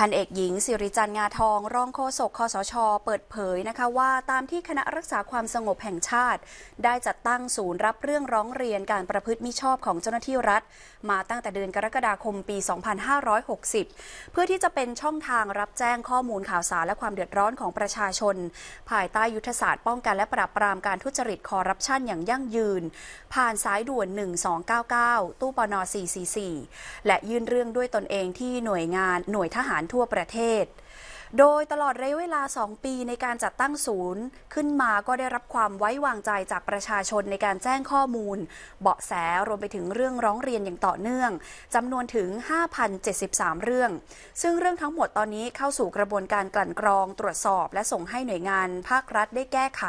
พันเอกหญิง สิริจันงาทองรองโฆษกคอสช เปิดเผยนะคะว่าตามที่คณะรักษาความสงบแห่งชาติ ได้จัดตั้งศูนย์รับเรื่องร้องเรียนการประพฤติมิชอบของเจ้าหน้าที่รัฐ มาตั้งแต่เดือนกรกฎาคมปี 2560 เพื่อที่จะเป็นช่องทางรับแจ้งข้อมูลข่าวสารและความเดือดร้อนของประชาชน ภายใต้ยุทธศาสตร์ป้องกันและปราบปรามการทุจริตคอร์รัปชันอย่างยั่งยืน ผ่านสายด่วน 1299 ตู้ปน444 และยื่นเรื่องด้วยตนเองที่หน่วยงานหน่วยทหารทั่วประเทศ โดยตลอดระยะเวลา 2 ปีในการจัดตั้งศูนย์ ขึ้นมาก็ได้รับความไว้วางใจจากประชาชนในการแจ้งข้อมูล เบาะแสรวมไปถึงเรื่องร้องเรียนอย่างต่อเนื่องจำนวนถึง 5,073 เรื่อง ซึ่งเรื่องทั้งหมดตอนนี้เข้าสู่กระบวนการกลั่นกรอง ตรวจสอบและส่งให้หน่วยงานภาครัฐได้แก้ไข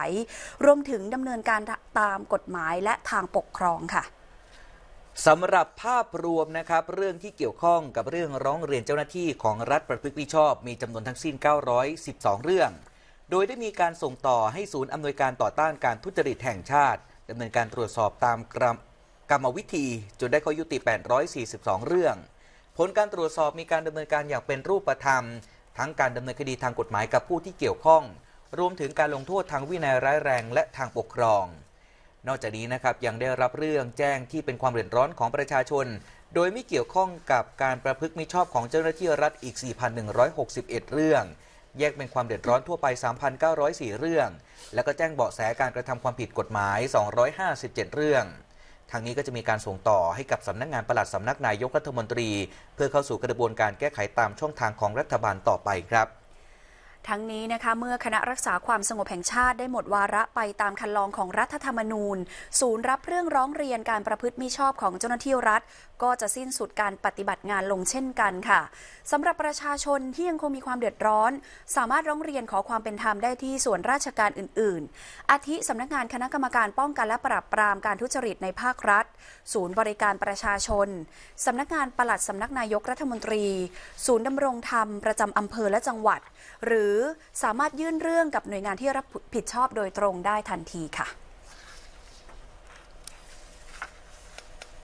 รวมถึงดำเนินการตามกฎหมายและทางปกครองค่ะสำหรับภาพรวมนะครับเรื่องที่เกี่ยวข้องกับเรื่องร้องเรียนเจ้าหน้าที่ของรัฐประพฤติมิชอบมีจำนวนทั้งสิ้น 912 เรื่อง โดยได้มีการส่งต่อให้ศูนย์อำนวยการต่อต้านการทุจริตแห่งชาติดำเนินการตรวจสอบตามกรรมกรรมวิธีจนได้ข้อยุติ 842 เรื่อง ผลการตรวจสอบมีการดำเนินการอย่างเป็นรูปธรรม ทั้งการดำเนินคดีทางกฎหมายกับผู้ที่เกี่ยวข้อง รวมถึงการลงโทษทางวินัยร้ายแรง และทางปกครองนอกจากนี้นะครับยังได้รับเรื่องแจ้งที่เป็นความเดือดร้อนของประชาชน โดยไม่เกี่ยวข้องกับการประพฤติมิชอบของเจ้าหน้าที่รัฐอีก 4,161 เรื่อง แยกเป็นความเดือดร้อนทั่วไป 3,904 เรื่อง แล้วก็แจ้งเบาะแสการกระทำความผิดกฎหมาย 257 เรื่องทางนี้ก็จะมีการส่งต่อให้กับสำนักงงานประหลัดสำนักนายกรัฐมนตรี เพื่อเข้าสู่กระบวนการแก้ไขตามช่องทางของรัฐบาลต่อไปครับทั้งนี้นะคะเมื่อคณะรักษาความสงบแห่งชาติได้หมดวาระไปตามคันลองของรัฐธรรมนูญศูนย์รับเรื่องร้องเรียนการประพฤติมิชอบของเจ้าหน้าที่รัฐ ก็จะสิ้นสุดการปฏิบัติงานลงเช่นกันค่ะสำหรับประชาชนที่ยังคงมีความเดือดร้อน สามารถร้องเรียนขอความเป็นธรรมได้ที่ส่วนราชการอื่นๆ อาทิสำนักงานคณะกรรมการป้องกันและปราบปรามการทุจริตในภาครัฐ ศูนย์บริการประชาชน สำนักงานปลัดสำนักนายกรัฐมนตรี ศูนย์ดำรงธรรมประจำอำเภอและจังหวัดหรือือสามารถยื่นเรื่องกับหน่วยงานที่รับผิดชอบโดยตรงได้ทันทีค่ะ